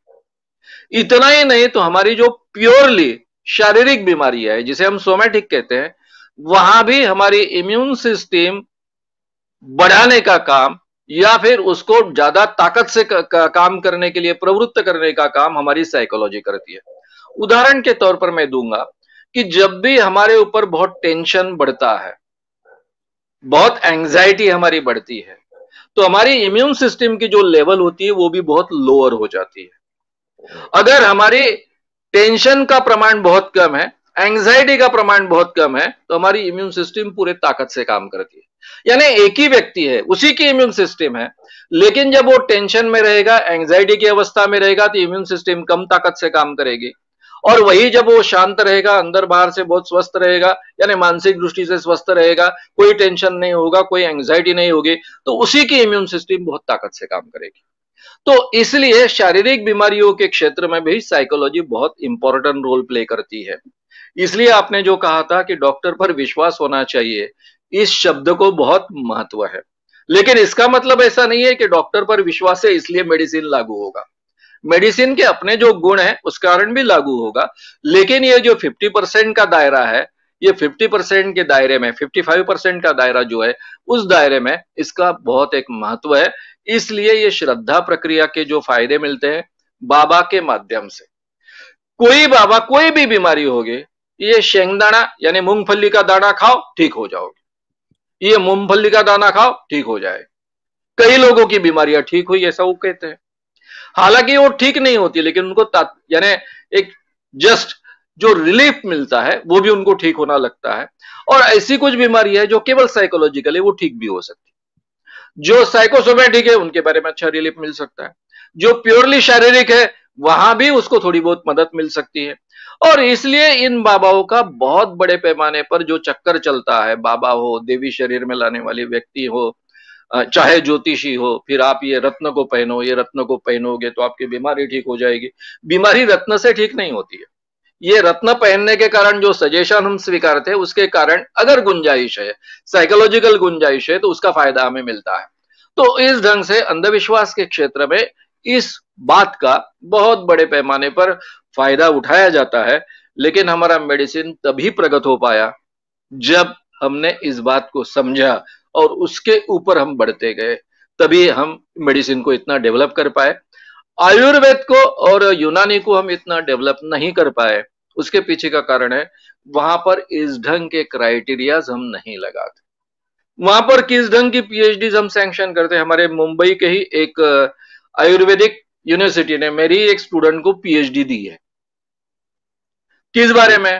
Speaker 2: इतना ही नहीं तो हमारी जो प्योरली शारीरिक बीमारी है जिसे हम सोमेटिक कहते हैं वहां भी हमारी इम्यून सिस्टम बढ़ाने का काम या फिर उसको ज्यादा ताकत से का, काम करने के लिए प्रवृत्त करने का काम हमारी साइकोलॉजी करती है उदाहरण के तौर पर मैं दूंगा कि जब भी हमारे ऊपर बहुत टेंशन बढ़ता है बहुत एंजाइटी हमारी बढ़ती है तो हमारी इम्यून सिस्टम की जो लेवल होती है वो भी बहुत लोअर हो जाती है अगर हमारी टेंशन का प्रमाण बहुत कम है एंग्जाइटी का प्रमाण बहुत कम है तो हमारी इम्यून सिस्टम पूरे ताकत से काम करती है यानी एक ही व्यक्ति है उसी की इम्यून सिस्टम है लेकिन जब वो टेंशन में रहेगा एंग्जाइटी की अवस्था में रहेगा तो इम्यून सिस्टम कम ताकत से काम करेगी और वही जब वो शांत रहेगा अंदर बाहर से बहुत स्वस्थ रहेगा यानी मानसिक दृष्टि से स्वस्थ रहेगा कोई टेंशन नहीं होगा कोई एंग्जाइटी नहीं होगी तो उसी की इम्यून सिस्टम बहुत ताकत से काम करेगी तो इसलिए शारीरिक बीमारियों के क्षेत्र में भी साइकोलॉजी बहुत इंपॉर्टेंट रोल प्ले करती है इसलिए आपने जो कहा था कि डॉक्टर पर विश्वास होना चाहिए इस शब्द को बहुत महत्व है लेकिन इसका मतलब ऐसा नहीं है कि डॉक्टर पर विश्वास है इसलिए मेडिसिन लागू होगा मेडिसिन के अपने जो गुण है उस कारण भी लागू होगा लेकिन ये जो 50 परसेंट का दायरा है ये 50 परसेंट के दायरे में 55 परसेंट का दायरा जो है उस दायरे में इसका बहुत एक महत्व है इसलिए ये श्रद्धा प्रक्रिया के जो फायदे मिलते हैं बाबा के माध्यम से कोई बाबा कोई भी बीमारी होगी ये शेंगदाना यानी मूंगफली का दाना खाओ ठीक हो जाओगे ये मूंगफली का दाना खाओ ठीक हो जाए कई लोगों की बीमारियां ठीक हुई ऐसा वो कहते हैं हालांकि वो ठीक नहीं होती लेकिन उनको यानी एक जस्ट जो रिलीफ मिलता है वो भी उनको ठीक होना लगता है और ऐसी कुछ बीमारी है जो केवल साइकोलॉजिकली वो ठीक भी हो सकती है जो साइकोसोमेटिक है उनके बारे में अच्छा रिलीफ मिल सकता है जो प्योरली शारीरिक है वहां भी उसको थोड़ी बहुत मदद मिल सकती है और इसलिए इन बाबाओं का बहुत बड़े पैमाने पर जो चक्कर चलता है बाबा हो देवी शरीर में लाने वाले व्यक्ति हो चाहे ज्योतिषी हो फिर आप ये रत्न को पहनो ये रत्न को पहनोगे तो आपकी बीमारी ठीक हो जाएगी बीमारी रत्न से ठीक नहीं होती है ये रत्न पहनने के कारण जो सजेशन हम स्वीकारते हैं उसके कारण अगर गुंजाइश है साइकोलॉजिकल गुंजाइश है तो उसका फायदा हमें मिलता है तो इस ढंग से अंधविश्वास के क्षेत्र में इस बात का बहुत बड़े पैमाने पर फायदा उठाया जाता है लेकिन हमारा मेडिसिन तभी प्रगत हो पाया जब हमने इस बात को समझा और उसके ऊपर हम बढ़ते गए तभी हम मेडिसिन को इतना डेवलप कर पाए आयुर्वेद को और यूनानी को हम इतना डेवलप नहीं कर पाए उसके पीछे का कारण है वहां पर इस ढंग के क्राइटेरियाज हम नहीं लगाते वहां पर किस ढंग की पीएचडी हम सैंक्शन करते हैं हमारे मुंबई के ही एक आयुर्वेदिक यूनिवर्सिटी ने मेरी एक स्टूडेंट को पीएचडी दी है किस बारे में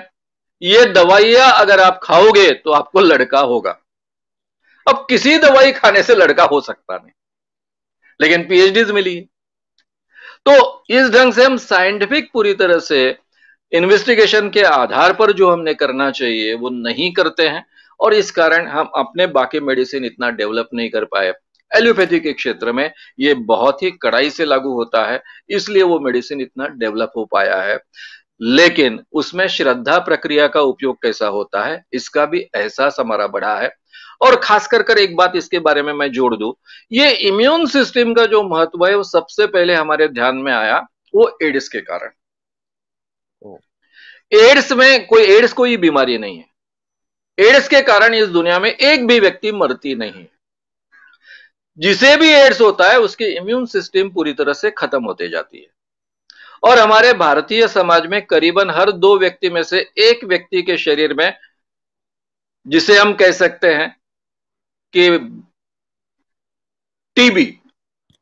Speaker 2: ये दवाइया अगर आप खाओगे तो आपको लड़का होगा अब किसी दवाई खाने से लड़का हो सकता नहीं लेकिन पीएचडी मिली है तो इस ढंग से हम साइंटिफिक पूरी तरह से इन्वेस्टिगेशन के आधार पर जो हमने करना चाहिए वो नहीं करते हैं और इस कारण हम अपने बाकी मेडिसिन इतना डेवलप नहीं कर पाए एलोपैथी के क्षेत्र में ये बहुत ही कड़ाई से लागू होता है इसलिए वो मेडिसिन इतना डेवलप हो पाया है लेकिन उसमें श्रद्धा प्रक्रिया का उपयोग कैसा होता है इसका भी एहसास हमारा बढ़ा है और खास कर कर एक बात इसके बारे में मैं जोड़ दू ये इम्यून सिस्टम का जो महत्व है वो सबसे पहले हमारे ध्यान में आया वो एड्स के कारण एड्स में कोई एड्स कोई बीमारी नहीं है एड्स के कारण इस दुनिया में एक भी व्यक्ति मरती नहीं जिसे भी एड्स होता है उसकी इम्यून सिस्टम पूरी तरह से खत्म होते जाती है और हमारे भारतीय समाज में करीबन हर दो व्यक्ति में से एक व्यक्ति के शरीर में जिसे हम कह सकते हैं कि टीबी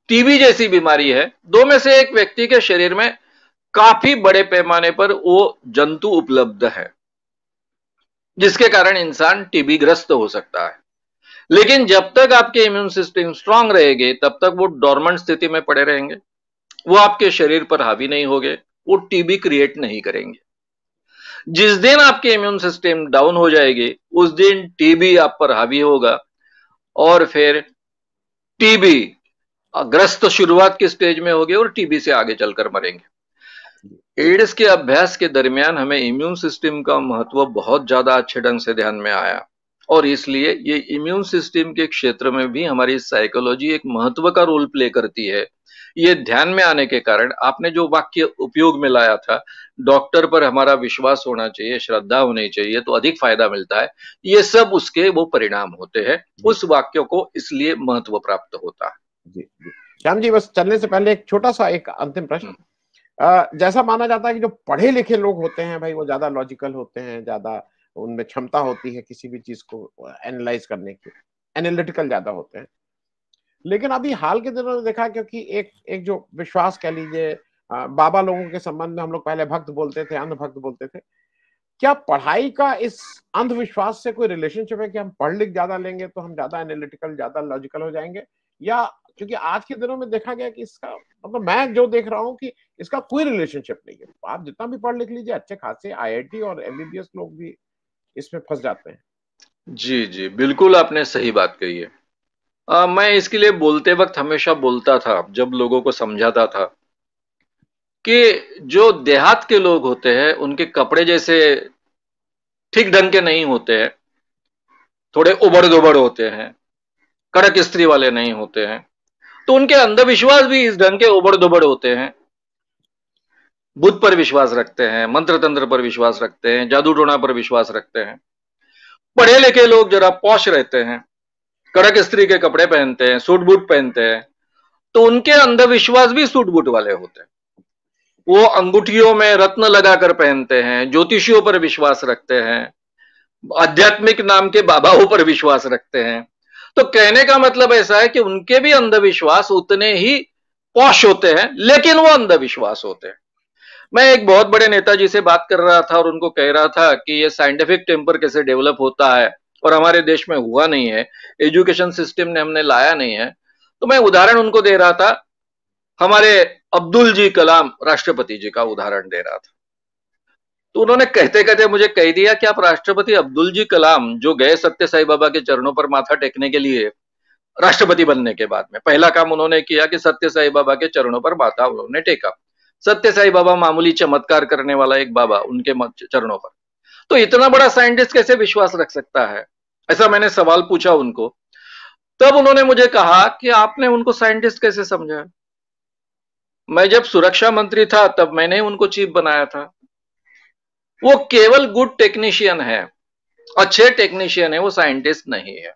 Speaker 2: टीबी जैसी बीमारी है दो में से एक व्यक्ति के शरीर में काफी बड़े पैमाने पर वो जंतु उपलब्ध है जिसके कारण इंसान टीबी ग्रस्त हो सकता है लेकिन जब तक आपके इम्यून सिस्टम स्ट्रांग रहेगी तब तक वो डोरमेंट स्थिति में पड़े रहेंगे वो आपके शरीर पर हावी नहीं होंगे वो टीबी क्रिएट नहीं करेंगे जिस दिन आपके इम्यून सिस्टम डाउन हो जाएगी उस दिन टीबी आप पर हावी होगा और फिर टीबी ग्रस्त शुरुआत के स्टेज में होगी और टीबी से आगे चलकर मरेंगे एड्स के अभ्यास के दरमियान हमें इम्यून सिस्टम का महत्व बहुत ज्यादा अच्छे ढंग से ध्यान में आया और इसलिए ये इम्यून सिस्टम के क्षेत्र में भी हमारी साइकोलॉजी एक महत्व का रोल प्ले करती है ये ध्यान में आने के कारण आपने जो वाक्य उपयोग में लाया था डॉक्टर पर हमारा विश्वास होना चाहिए श्रद्धा होनी चाहिए तो अधिक फायदा मिलता है ये सब उसके वो परिणाम होते हैं उस वाक्य को इसलिए महत्व प्राप्त होता है
Speaker 1: श्याम जी बस चलने से पहले एक छोटा सा एक अंतिम प्रश्न हम्म। जैसा माना जाता है कि जो पढ़े लिखे लोग होते हैं भाई वो ज्यादा लॉजिकल होते हैं ज्यादा उनमें क्षमता होती है किसी भी चीज को एनालाइज करने की एनालिटिकल ज्यादा होते हैं लेकिन अभी हाल के दिनों में देखा क्योंकि एक एक जो विश्वास कह लीजिए बाबा लोगों के संबंध में हम लोग पहले भक्त बोलते थे अंधभक्त बोलते थे क्या पढ़ाई का इस अंधविश्वास से कोई रिलेशनशिप है कि हम पढ़ लिख ज्यादा लेंगे तो हम ज्यादा एनालिटिकल ज्यादा लॉजिकल हो जाएंगे या क्योंकि आज के दिनों में देखा गया कि इसका मतलब मैं जो देख रहा हूँ कि इसका कोई रिलेशनशिप नहीं है आप जितना भी पढ़ लिख लीजिए अच्छे खासे आई और एमबीबीएस लोग भी इसमें फंस जाते हैं
Speaker 2: जी जी बिल्कुल आपने सही बात कही है आ, मैं इसके लिए बोलते वक्त हमेशा बोलता था जब लोगों को समझाता था कि जो देहात के लोग होते हैं उनके कपड़े जैसे ठीक ढंग के नहीं होते हैं थोड़े उबड़ दुबड़ होते हैं कड़क स्त्री वाले नहीं होते हैं तो उनके अंधविश्वास भी इस ढंग के उबड़ दुबड़ होते हैं बुद्ध पर विश्वास रखते हैं मंत्र तंत्र पर विश्वास रखते हैं जादू टोना पर विश्वास रखते हैं पढ़े लिखे लोग जरा पौश रहते हैं कड़क स्त्री के कपड़े पहनते हैं सूट बूट पहनते हैं तो उनके अंधविश्वास भी सूट बूट वाले होते हैं वो अंगूठियों में रत्न लगाकर पहनते हैं ज्योतिषियों पर विश्वास रखते हैं आध्यात्मिक नाम के बाबाओं पर विश्वास रखते हैं तो कहने का मतलब ऐसा है कि उनके भी अंधविश्वास उतने ही पौष होते हैं लेकिन वो अंधविश्वास होते हैं मैं एक बहुत बड़े नेताजी से बात कर रहा था और उनको कह रहा था कि ये साइंटिफिक टेम्पर कैसे डेवलप होता है और हमारे देश में हुआ नहीं है एजुकेशन सिस्टम ने हमने लाया नहीं है तो मैं उदाहरण उनको दे रहा था हमारे अब्दुल जी कलाम राष्ट्रपति जी का उदाहरण दे रहा था तो उन्होंने कहते कहते मुझे कह दिया कि आप राष्ट्रपति अब्दुल जी कलाम जो गए सत्य साई बाबा के चरणों पर माथा टेकने के लिए राष्ट्रपति बनने के बाद में पहला काम उन्होंने किया कि सत्य साई बाबा के चरणों पर माथा उन्होंने टेका सत्य साई बाबा मामूली चमत्कार करने वाला एक बाबा उनके चरणों पर तो इतना बड़ा साइंटिस्ट कैसे विश्वास रख सकता है ऐसा मैंने सवाल पूछा उनको तब उन्होंने मुझे कहा कि आपने उनको साइंटिस्ट कैसे समझा मैं जब सुरक्षा मंत्री था तब मैंने उनको चीफ बनाया था वो केवल गुड टेक्नीशियन है अच्छे टेक्नीशियन है वो साइंटिस्ट नहीं है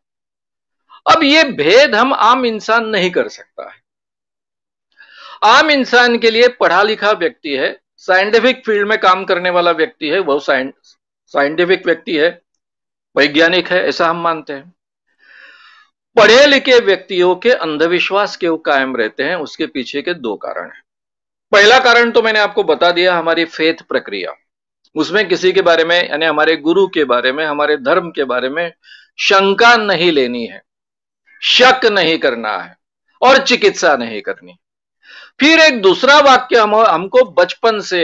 Speaker 2: अब ये भेद हम आम इंसान नहीं कर सकता है आम इंसान के लिए पढ़ा लिखा व्यक्ति है साइंटिफिक फील्ड में काम करने वाला व्यक्ति है वह साइंटिफिक व्यक्ति है वैज्ञानिक है ऐसा हम मानते हैं पढ़े लिखे व्यक्तियों के अंधविश्वास क्यों कायम रहते हैं उसके पीछे के दो कारण हैं पहला कारण तो मैंने आपको बता दिया हमारी फेथ प्रक्रिया उसमें किसी के बारे में यानी हमारे गुरु के बारे में हमारे धर्म के बारे में शंका नहीं लेनी है शक नहीं करना है और चिकित्सा नहीं करनी फिर एक दूसरा वाक्य हम हमको बचपन से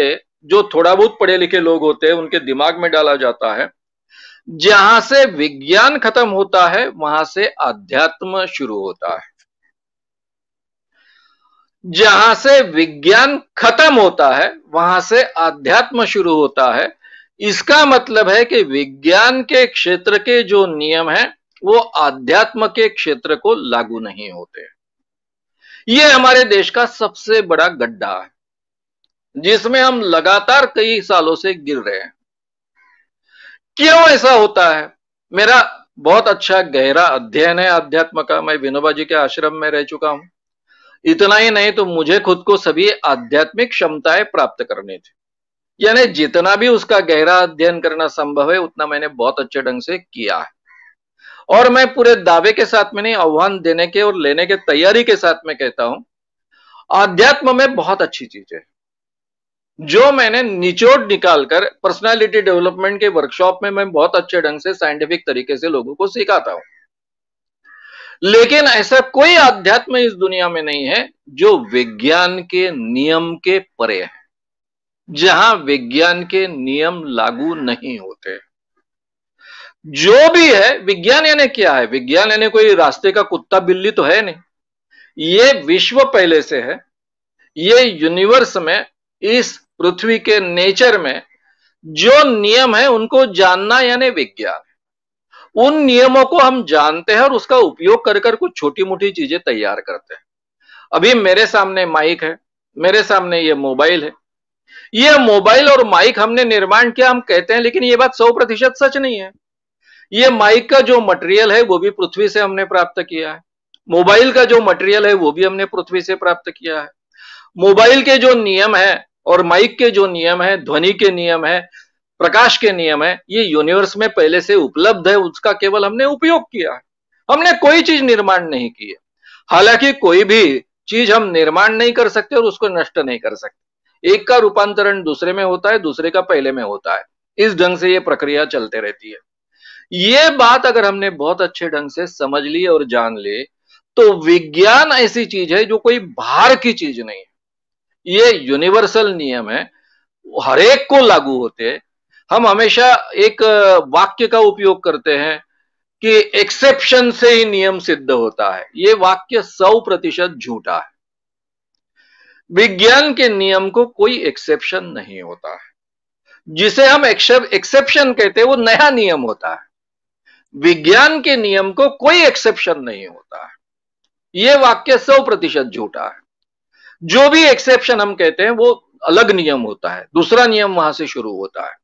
Speaker 2: जो थोड़ा बहुत पढ़े लिखे लोग होते हैं उनके दिमाग में डाला जाता है जहां से विज्ञान खत्म होता है वहां से अध्यात्म शुरू होता है जहां से विज्ञान खत्म होता है वहां से अध्यात्म शुरू होता है इसका मतलब है कि विज्ञान के क्षेत्र के जो नियम है वो आध्यात्म के क्षेत्र को लागू नहीं होते ये हमारे देश का सबसे बड़ा गड्ढा है जिसमें हम लगातार कई सालों से गिर रहे हैं क्यों ऐसा होता है मेरा बहुत अच्छा गहरा अध्ययन है अध्यात्म का मैं विनोबा जी के आश्रम में रह चुका हूं इतना ही नहीं तो मुझे खुद को सभी आध्यात्मिक क्षमताएं प्राप्त करनी थी यानी जितना भी उसका गहरा अध्ययन करना संभव है उतना मैंने बहुत अच्छे ढंग से किया है और मैं पूरे दावे के साथ में नहीं आह्वान देने के और लेने के तैयारी के साथ में कहता हूं आध्यात्म में बहुत अच्छी चीज है जो मैंने निचोड़ निकालकर पर्सनालिटी डेवलपमेंट के वर्कशॉप में मैं बहुत अच्छे ढंग से साइंटिफिक तरीके से लोगों को सिखाता हूं लेकिन ऐसा कोई अध्यात्म इस दुनिया में नहीं है जो विज्ञान के नियम के परे है जहां विज्ञान के नियम लागू नहीं होते जो भी है विज्ञान यानी क्या है विज्ञान यानी कोई रास्ते का कुत्ता बिल्ली तो है नहीं ये विश्व पहले से है ये यूनिवर्स में इस पृथ्वी के नेचर में जो नियम है उनको जानना यानी विज्ञान उन नियमों को हम जानते हैं और उसका उपयोग कर कर कुछ छोटी मोटी चीजें तैयार करते हैं अभी मेरे सामने माइक है मेरे सामने ये मोबाइल है ये मोबाइल और माइक हमने निर्माण किया हम कहते हैं लेकिन ये बात सौ प्रतिशत सच नहीं है ये माइक का जो मटेरियल है वो भी पृथ्वी से हमने प्राप्त किया है मोबाइल का जो मटेरियल है वो भी हमने पृथ्वी से प्राप्त किया है मोबाइल के जो नियम है और माइक के जो नियम है ध्वनि के नियम है प्रकाश के नियम है ये यूनिवर्स में पहले से उपलब्ध है उसका केवल हमने उपयोग किया है हमने कोई चीज निर्माण नहीं की है हालांकि कोई भी चीज हम निर्माण नहीं कर सकते और उसको नष्ट नहीं कर सकते एक का रूपांतरण दूसरे में होता है दूसरे का पहले में होता है इस ढंग से ये प्रक्रिया चलते रहती है ये बात अगर हमने बहुत अच्छे ढंग से समझ ली और जान ली तो विज्ञान ऐसी चीज है जो कोई भार की चीज नहीं है ये यूनिवर्सल नियम है हर एक को लागू होते हम हमेशा एक वाक्य का उपयोग करते हैं कि एक्सेप्शन से ही नियम सिद्ध होता है ये वाक्य सौ प्रतिशत झूठा है विज्ञान के नियम को कोई एक्सेप्शन नहीं होता है जिसे हम एक्सेप्शन कहते हैं वो नया नियम होता है विज्ञान के नियम को कोई एक्सेप्शन नहीं होता है ये वाक्य सौ प्रतिशत झूठा है जो भी एक्सेप्शन हम कहते हैं वो अलग नियम होता है दूसरा नियम वहां से शुरू होता है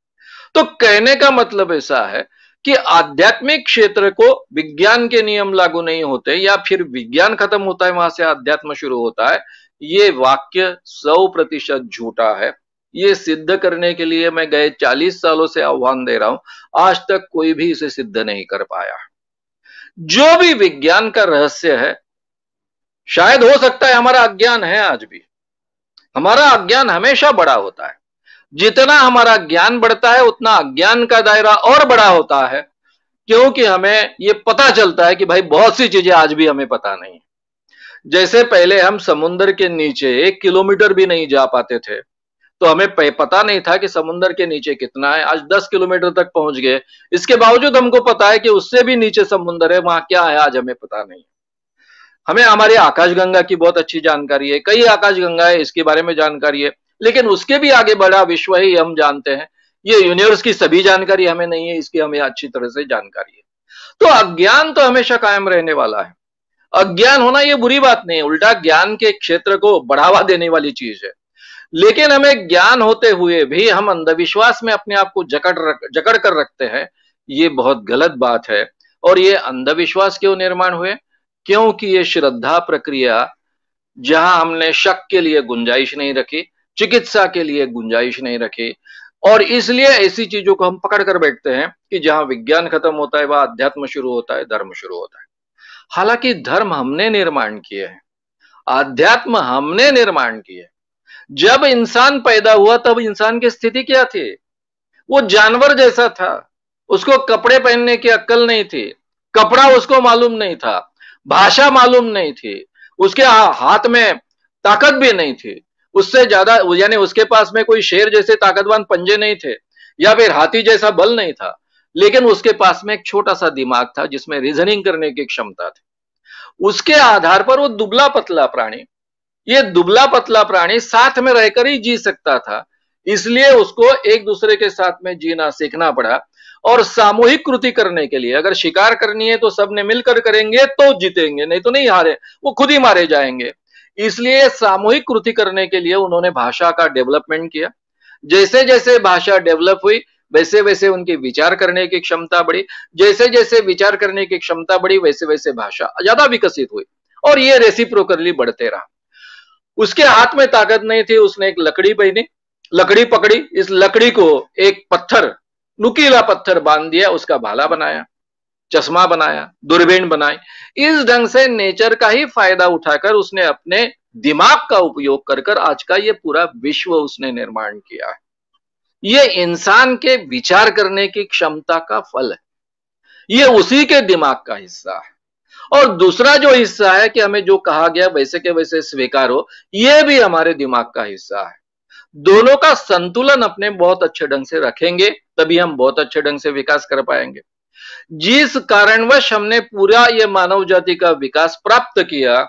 Speaker 2: तो कहने का मतलब ऐसा है कि आध्यात्मिक क्षेत्र को विज्ञान के नियम लागू नहीं होते या फिर विज्ञान खत्म होता है वहां से अध्यात्म शुरू होता है ये वाक्य सौ प्रतिशत झूठा है ये सिद्ध करने के लिए मैं गए चालीस सालों से आह्वान दे रहा हूं आज तक कोई भी इसे सिद्ध नहीं कर पाया जो भी विज्ञान का रहस्य है शायद हो सकता है हमारा अज्ञान है आज भी हमारा अज्ञान हमेशा बड़ा होता है जितना हमारा ज्ञान बढ़ता है उतना अज्ञान का दायरा और बड़ा होता है क्योंकि हमें ये पता चलता है कि भाई बहुत सी चीजें आज भी हमें पता नहीं जैसे पहले हम समुन्द्र के नीचे एक किलोमीटर भी नहीं जा पाते थे तो हमें पता नहीं था कि समुन्द्र के नीचे कितना है आज 10 किलोमीटर तक पहुंच गए इसके बावजूद हमको पता है कि उससे भी नीचे समुन्द्र है वहां क्या है आज हमें पता नहीं हमें आकाश आकाशगंगा की बहुत अच्छी जानकारी है कई आकाशगंगा है इसके बारे में जानकारी है लेकिन उसके भी आगे बढ़ा विश्व ही हम जानते हैं ये यूनिवर्स की सभी जानकारी हमें नहीं है इसकी हमें अच्छी तरह से जानकारी है तो अज्ञान तो हमेशा कायम रहने वाला है अज्ञान होना यह बुरी बात नहीं है उल्टा ज्ञान के क्षेत्र को बढ़ावा देने वाली चीज है लेकिन हमें ज्ञान होते हुए भी हम अंधविश्वास में अपने आप को जकड़ रख जकड़ कर रखते हैं ये बहुत गलत बात है और ये अंधविश्वास क्यों निर्माण हुए क्योंकि ये श्रद्धा प्रक्रिया जहां हमने शक के लिए गुंजाइश नहीं रखी चिकित्सा के लिए गुंजाइश नहीं रखी और इसलिए ऐसी चीजों को हम पकड़ कर बैठते हैं कि जहां विज्ञान खत्म होता है वह अध्यात्म शुरू होता है धर्म शुरू होता है हालांकि धर्म हमने निर्माण किए हैं आध्यात्म हमने निर्माण किए जब इंसान पैदा हुआ तब इंसान की स्थिति क्या थी वो जानवर जैसा था उसको कपड़े पहनने की अक्कल नहीं थी कपड़ा उसको मालूम नहीं था भाषा मालूम नहीं थी उसके हाथ में ताकत भी नहीं थी उससे ज्यादा यानी उसके पास में कोई शेर जैसे ताकतवान पंजे नहीं थे या फिर हाथी जैसा बल नहीं था लेकिन उसके पास में एक छोटा सा दिमाग था जिसमें रीजनिंग करने की क्षमता थी उसके आधार पर वो दुबला पतला प्राणी ये दुबला पतला प्राणी साथ में रहकर ही जी सकता था इसलिए उसको एक दूसरे के साथ में जीना सीखना पड़ा और सामूहिक कृति करने के लिए अगर शिकार करनी है तो सबने मिलकर करेंगे तो जीतेंगे नहीं तो नहीं हारे वो खुद ही मारे जाएंगे इसलिए सामूहिक कृति करने के लिए उन्होंने भाषा का डेवलपमेंट किया जैसे जैसे भाषा डेवलप हुई वैसे वैसे उनकी विचार करने की क्षमता बढ़ी जैसे जैसे विचार करने की क्षमता बढ़ी वैसे वैसे भाषा ज्यादा विकसित हुई और ये रेसिप्रोकरली बढ़ते रहा उसके हाथ में ताकत नहीं थी उसने एक लकड़ी पहनी लकड़ी पकड़ी इस लकड़ी को एक पत्थर नुकीला पत्थर बांध दिया उसका भाला बनाया चश्मा बनाया दूरबीन बनाई इस ढंग से नेचर का ही फायदा उठाकर उसने अपने दिमाग का उपयोग कर आज का ये पूरा विश्व उसने निर्माण किया है ये इंसान के विचार करने की क्षमता का फल है ये उसी के दिमाग का हिस्सा है और दूसरा जो हिस्सा है कि हमें जो कहा गया वैसे के वैसे स्वीकार हो यह भी हमारे दिमाग का हिस्सा है दोनों का संतुलन अपने बहुत अच्छे ढंग से रखेंगे तभी हम बहुत अच्छे ढंग से विकास कर पाएंगे जिस कारणवश हमने पूरा यह मानव जाति का विकास प्राप्त किया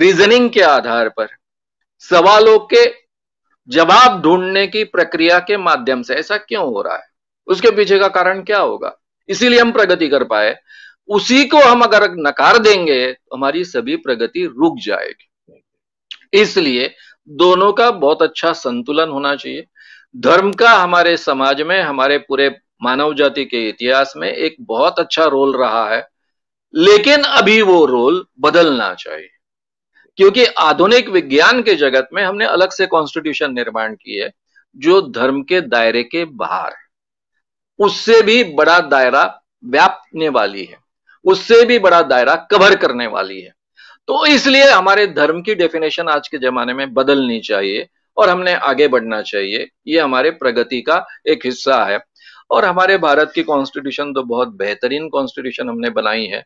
Speaker 2: रीजनिंग के आधार पर सवालों के जवाब ढूंढने की प्रक्रिया के माध्यम से ऐसा क्यों हो रहा है उसके पीछे का कारण क्या होगा इसीलिए हम प्रगति कर पाए उसी को हम अगर नकार देंगे तो हमारी सभी प्रगति रुक जाएगी इसलिए दोनों का बहुत अच्छा संतुलन होना चाहिए धर्म का हमारे समाज में हमारे पूरे मानव जाति के इतिहास में एक बहुत अच्छा रोल रहा है लेकिन अभी वो रोल बदलना चाहिए क्योंकि आधुनिक विज्ञान के जगत में हमने अलग से कॉन्स्टिट्यूशन निर्माण की है जो धर्म के दायरे के बाहर है उससे भी बड़ा दायरा व्यापने वाली है उससे भी बड़ा दायरा कवर करने वाली है तो इसलिए हमारे धर्म की डेफिनेशन आज के जमाने में बदलनी चाहिए और हमने आगे बढ़ना चाहिए ये हमारे प्रगति का एक हिस्सा है और हमारे भारत की कॉन्स्टिट्यूशन तो बहुत बेहतरीन कॉन्स्टिट्यूशन हमने बनाई है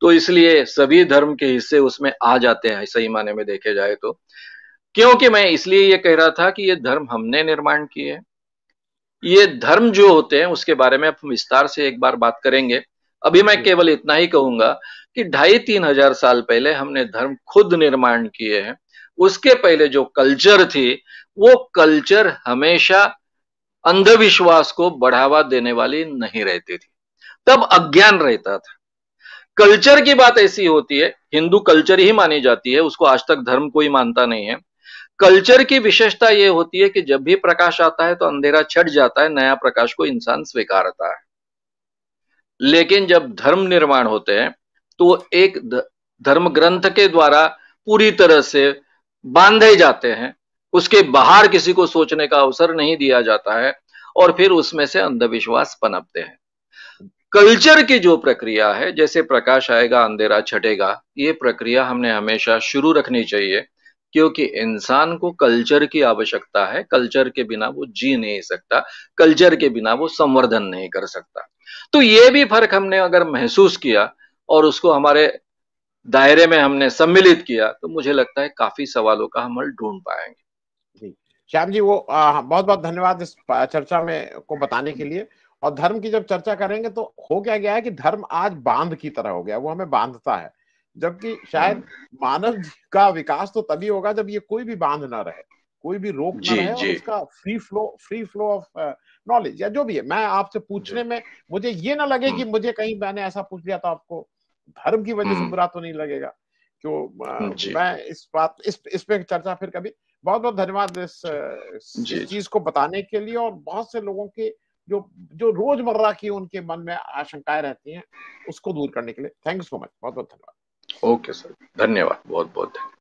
Speaker 2: तो इसलिए सभी धर्म के हिस्से उसमें आ जाते हैं सही माने में देखे जाए तो क्योंकि मैं इसलिए ये कह रहा था कि ये धर्म हमने निर्माण किए ये धर्म जो होते हैं उसके बारे में विस्तार से एक बार बात करेंगे अभी मैं केवल इतना ही कहूंगा कि ढाई तीन हजार साल पहले हमने धर्म खुद निर्माण किए हैं उसके पहले जो कल्चर थी वो कल्चर हमेशा अंधविश्वास को बढ़ावा देने वाली नहीं रहती थी तब अज्ञान रहता था कल्चर की बात ऐसी होती है हिंदू कल्चर ही मानी जाती है उसको आज तक धर्म कोई मानता नहीं है कल्चर की विशेषता यह होती है कि जब भी प्रकाश आता है तो अंधेरा छट जाता है नया प्रकाश को इंसान स्वीकारता है लेकिन जब धर्म निर्माण होते हैं तो वो एक धर्म ग्रंथ के द्वारा पूरी तरह से बांधे जाते हैं उसके बाहर किसी को सोचने का अवसर नहीं दिया जाता है और फिर उसमें से अंधविश्वास पनपते हैं कल्चर की जो प्रक्रिया है जैसे प्रकाश आएगा अंधेरा छटेगा ये प्रक्रिया हमने हमेशा शुरू रखनी चाहिए क्योंकि इंसान को कल्चर की आवश्यकता है कल्चर के बिना वो जी नहीं सकता कल्चर के बिना वो संवर्धन नहीं कर सकता तो ये भी फर्क हमने अगर महसूस किया और उसको हमारे दायरे में हमने सम्मिलित किया तो मुझे लगता है काफी सवालों का हम हल ढूंढ पाएंगे जी
Speaker 1: श्याम जी वो आ, बहुत बहुत धन्यवाद इस चर्चा में को बताने के लिए और धर्म की जब चर्चा करेंगे तो हो क्या गया है कि धर्म आज बांध की तरह हो गया वो हमें बांधता है जबकि शायद हम्म। मानव का विकास तो तभी होगा जब ये कोई भी बांध ना रहे कोई भी रोक जी, ना रहे उसका free flow free flow of knowledge या जो भी है मैं आपसे पूछने में मुझे ये ना लगे कि हम्म। मुझे कहीं मैंने ऐसा पूछ लिया तो आपको धर्म की वजह से हम्म। बुरा तो नहीं लगेगा तो मैं इस बात इस इस पे चर्चा फिर कभी बहुत बहुत धन्यवाद इस, इस चीज को बताने के लिए और बहुत से लोगों के जो जो रोजमर्रा की उनके मन में आशंकाएं रहती हैं उसको दूर करने के लिए थैंक यू सो मच बहुत बहुत
Speaker 2: धन्यवाद ओके सर धन्यवाद बहुत बहुत धन्यवाद